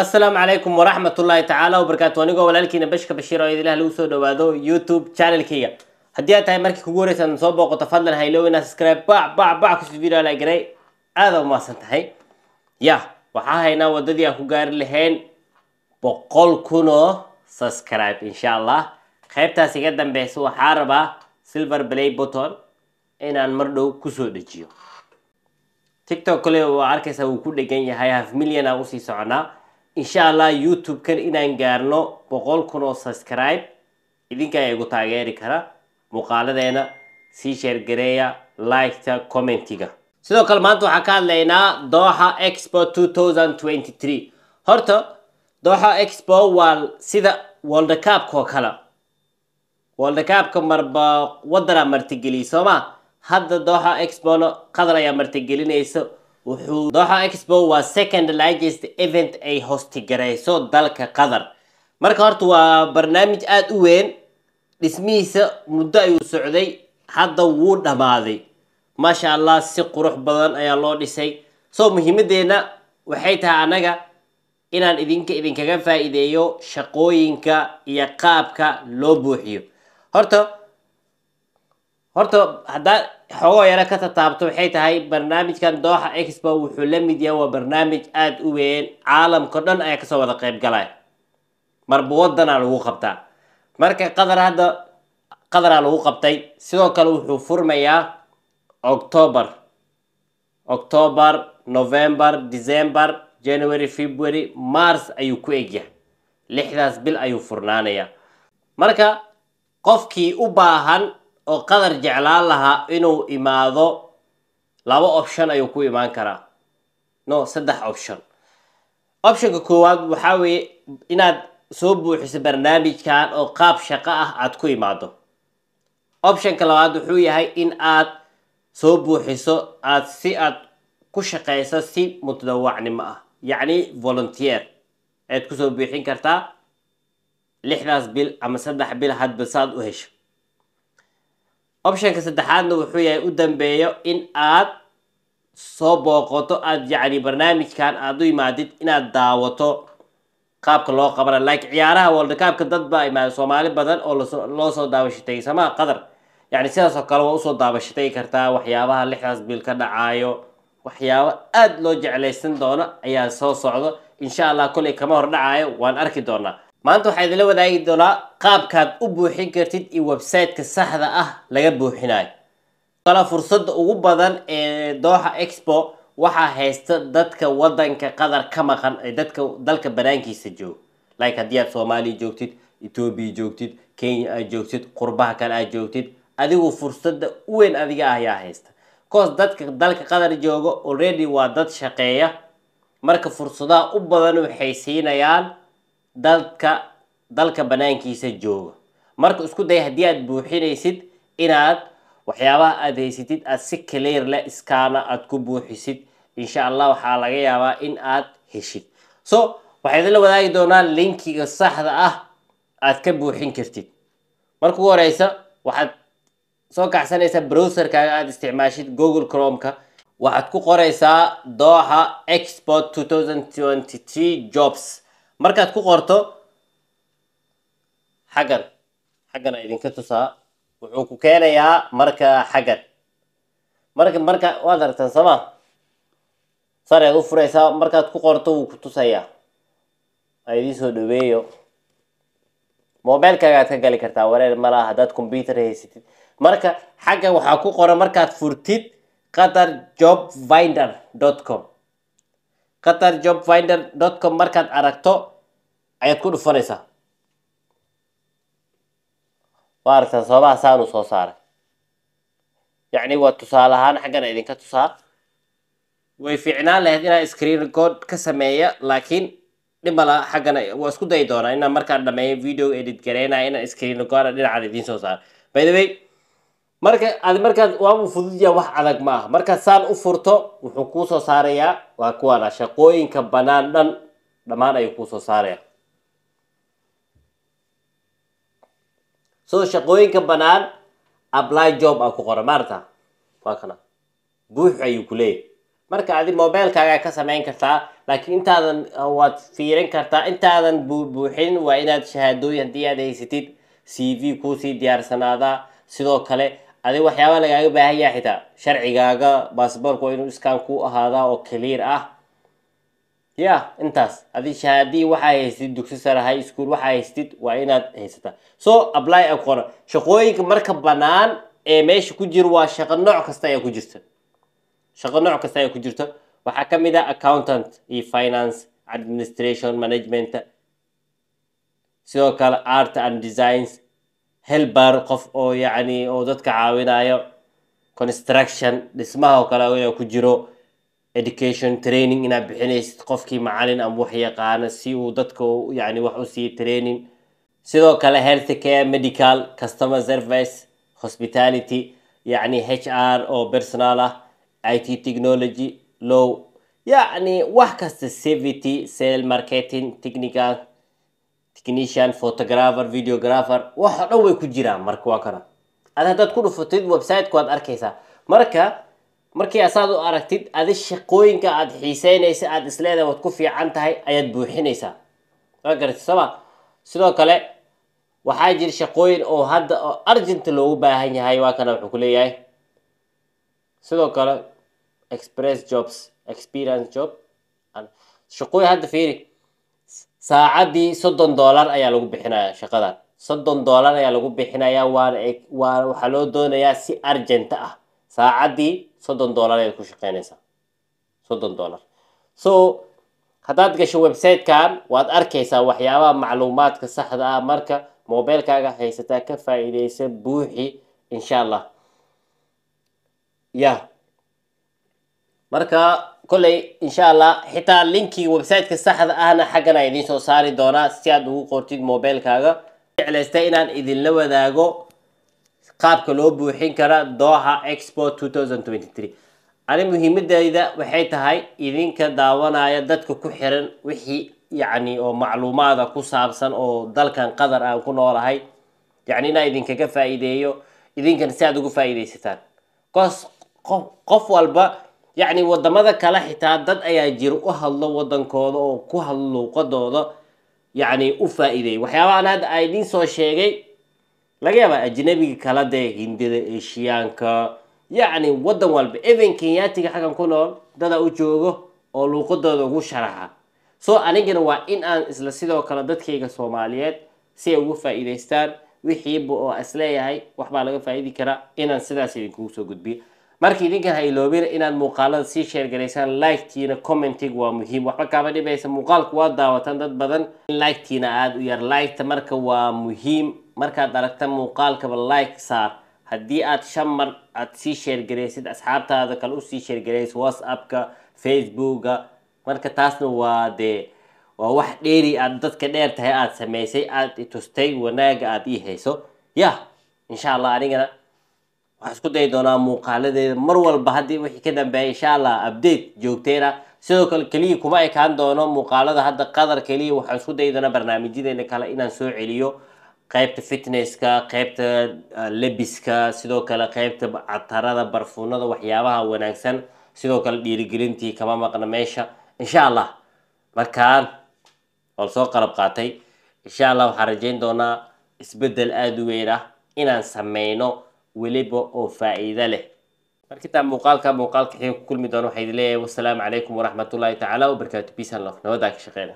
assalaamu calaykum waraxmat ullaahi tacaala wabarakaatu anigoo walaalkiina bashka bashiir oo idilah lagu soo dhawaado youtube channelkayga haddii aad tahay markii kugu horeysaan soo booqoto fadlan haylow inaa subscribe bac bac bac kusii video lagaray aada umaasan tahay ya waxaa haynaa wadadii aan ku gaari lahayn boqol kun oo subscribe insha allah qaybtaas iga dambeysa waxaa rabaa silver blay button inaan mar dhow kusoo dhejiyo tictok kale waa arkaysaa wuu ku dhegan yahay half million usii soconaa insha allah youtube-kan inaan gaarno boqol kun oo subscribe idinka igu taageeri kara muuqaaladeena sii sheergareeya liketa commentiga sidoo kale maanta waxaan ka hadlaynaa dooxa expo horta dooxa expo waa sida woldacapka oo kale woldacapka marba waddanaa martigeliyay soo maa hadda doxa expona qadan ayaa martigelinaysa wuxuu dooxa expo waa second largest event ay hostigarayso dalka qatar marka horta waa barnaamij aada u weyn dhismihiisa muddo ayuu socday hadda wuu dhammaaday maasha allah si qurux badan ayaa loo dhisay soo muhiimadeenna waxay tahay annaga inaan idinka idinkaga faa'iideeyo shaqooyinka iyo qaabka loo buuxiyo horta horta haddaa xogoo yaro ka tataabto waxay tahay barnaamijkan dooxa expo wuxuu la mid yahay waa barnaamij aada u weyn caalamkao dhan ayaa kasoo wada qayb galay marba waddanaa lagu qabtaa marka qadar hadda qadaraa lagu qabtay sidoo kale wuxuu furmayaa october october november december january february mars ayuu ku egyahay lixdaas bil ayuu furnaanayaa marka qofkii u baahan oo qadar jeclaan lahaa inuu imaado laba option ayuu ku imaan karaa no saddex option optionka koowaad waxaa weeye inaad soo buuxiso barnaamijkan oo qaab shaqo ah aada ku imaado optionka labaad wuxuu yahay in aad soo buuxiso aada si aad ku shaqeyso si mutadawacnimo ah yacni volunteer ayaad kusoo buuxin kartaa lixdaas bil ama saddex bil hadba saaad u hesho optionka saddexaadna wuxuu yahay u dambeeyo in aad soo booqato aad yacni barnaamijkan aad u imaadid inaad daawato qaabka loo qabana like ciyaaraha worldcapka dad baa imaada soomaali badan oo loo soo daawashatay samaa qatar yacni sidaas oo kale waa usoo daawashatay kartaa waxyaabaha lixdaas biil ka dhacaayo waxyaabo aada loo jeclaysan doono ayaa soo socdo insha allah kolay kama hor dhacaayo waan arki doonaa maanta waxaa idinla wadaagi doonaa qaabkaad u buuxin kartid iyo websiteka saxda ah laga buuxinayo fursadda ugu badan ee dooxa expo waxaa haysta dadka waddanka qatar ka maqan ee dadka dalka banaankiisa jooga like haddii aad soomaaliya joogtid etoobiya joogtid kenya aad joogtid qurbaha kale aad joogtid adigu fursadda u weyn adiga ah ayaa haysta coos dadka dalka qatar jooga already waa dad shaqeeya marka fursadaha u badan waxay siinayaan dadka dalka banaankiisa jooga marka isku day haddii aad buuxinaysid inaad waxyaabaha aad haysatid aad si clearle iskaana aada ku buuxisid insha allah waxaa laga yaabaa in aad heshid so waxay idinla wadaagi doonaan linkiga saxda ah aad ka buuxin kartid marka ugu horeysa waxaad soo kacsanaysaa browserkaaga aada isticmaashid google cromeka waxaad ku qoraysaa dooxa export jobs markaad ku qorto xaggan xaggan a idinka tusaa wuxuu ku keenayaa marka xaggan marka marka waad aragtaan sama sareed u furaysaa markaad ku qorto wuu ku tusayaa a idiin soo dhaweeyo mobilkagaad ka gali kartaa wareer malaa haddaad combyuter haysatid marka xaggan waxaa ku qoran markaad furtid qatar job vinder dot com qatar finder dot com markaad aragto ayaad ku dhufanaysaa waa aragtaa sababaha saanuu soo saaray yacni waa tusaale ahaan xaggana idinka tusaa way fiicnaan lahayd inaa screen code ka sameeya laakiin dhimala xaggana waa isku day doonaa inaan markaan dhameeyo video edit garaynaya inaan screen code dhinacan idiin soo saara by the way marka ad markaad waabu fududyaa wax adag maaha markaad saan u furto wuxuu kuusoo saarayaa waa kuwaana ah. shaqooyinka banaan dhan dhammaan ayuu kuusoo saaraya so shaqooyinka banaan apply job a ku qora maarta waa kana buux ayuu ku leeyahy marka adi mobilekaagaa ka samayn kartaa laakiin intaadan waad fiirin kartaa intaadan buuxin waa inaad shahaadooyin haddii aad haysatid c v kuusii diyaarsanaadaa sidoo kale adi waxyaaba lagaaga baahan yaha xitaa sharcigaaga baasboorku waa inuu iskaan ku ahaada oo clear ah ya intaas adi haddii waxaa haystid dugsi sare high school waxaa haystid waa inaad haysataa soo apply aqoona shaqooyinka marka banaan ee meesha ku jira waa shaqo nooc kasta ayaa ku jirta shaqo nooc kasta ayaa ku jirta waxaa ka mid ah accountant iyo finance administration management sidoo kale art and designs helbar qof oo yacni oo dadka caawinayo construction dhismaha oo kale ku jiro education training inaad bixinaysid qofkii macalin ama wax yaqaana si uu dadka yani wax u training sidoo kale health care medical customer service hospitality yacni h r oo personal ah i t technology low yacni wax kasta cvt sale marketing technical technician photographer videographer waxo dhan way ku jiraan marka waa kana ad haddaad ku dhufatid website-ku aad arkaysaa marka markii asaad u aragtid adi shaqooyinka aada xiiseynaysa aada isleedahay waad ku fiican tahay ayaad buuxinaysaa waa garatay sooma sidoo kale waxaa jira shaqooyin oo hadda oo argent loogu baahan yahay waa kana wuxuu ku leeyahay sidoo kale express jobs experience job shaqooyin hadda fiiri saacaddii soddon doolar ayaa lagu bixinayaa shaqadan soddon doolar ayaa lagu bixinayaa waana waa waxaa loo doonayaa si argenta ah saacaddii soddon doolar ayaad ku shaqaynaysaa soddon doolar so haddaad gasho website waad arkaysaa waxyaabaha macluumaadka saxda ah marka mobilekaaga haysataa ka faa'iidaysa buuxi insha allah ya marka kolley insha allah xitaa linkiga websiteka saxda ahna xaggana ay idiin soo saari doonaa si aad ugu qortid mobilekaaga jeclaysta inaan idinla wadaago qaabka loo buuxin kara doha expo thousand ani muhiimadeyda waxay tahay idinka daawanaya dadka ku xiran wixii yacni oo macluumaada ku saabsan oo dalkan qatar aan ku noolahay yacni inaa idinkaga faa'iideeyo idinkana si aad ugu faa'iidaysataan cos qof walba yacni wadamada kale xitaa dad ayaa jir u hadlo wadankooda oo ku hadlo luuqadooda yacni u faa-iideeyay waxyaabahaan hadda a idiin soo sheegay laga yaabaa ajnebiga kala dee hindida eshiyaanka yacni wadan walba even kenyatiga xaggan ku nool dadaa u joogo oo luuqadooda ugu sharaxa so anigana waa in aan isla sidoo kale dadkayga soomaaliyeed si ay ugu faa wixiiba oo isleeyahay waxbaa laga faa'iidi karaa inaan sidaas idinkugu soo gudbiyo marka idinkan ha iloobina inaad muuqaalada sii sheergaraysaan liketiina commentiga waa muhiim waxba kaaba dhibaysa muuqaalka waa daawatan dad badan in liketiina aada u yar liketa marka waa muhiim markaad aragta muuqaalkaba like saar haddii aad shan mar aad sii sheergaraysid asxaabtaada kale usii sheergaraysa whatsappka facebooka marka taasna waa dee waa wax dheeri aad dadka dheer tahay aada samaysay aada itustay wanaaga aada ii hayso yah insha allah anigana waxaan isku dayi doonaa muuqaaladeeda mar walba haddii wixii ka dambeeya insha allah update joogteena sidoo kale keliya kuma ekaan doono muuqaalada hadda qadar keliya waxaan isku dayi doonaa barnaamijyadeena kale inaan soo celiyo qaybta fitnesska qaybta ah, lebiska sidoo kale qaybta catarada barfuunada waxyaabaha wanaagsan sidoo kale dhiirigelintii kama maqna meesha insha allah markaan wal soo qalab qaatay insha allah waxaan rajayn doonaa isbeddel aada u weyn ah inaan sameyno weliba oo faa'iido leh markitaa muuqaalka muuqaalka xiga ku kulmi doono waxaa idin leeyahay wassalaamu calaykum waraxmatullaahi tacaala wabarakaatu peace and love nabaddaa ka shaqeena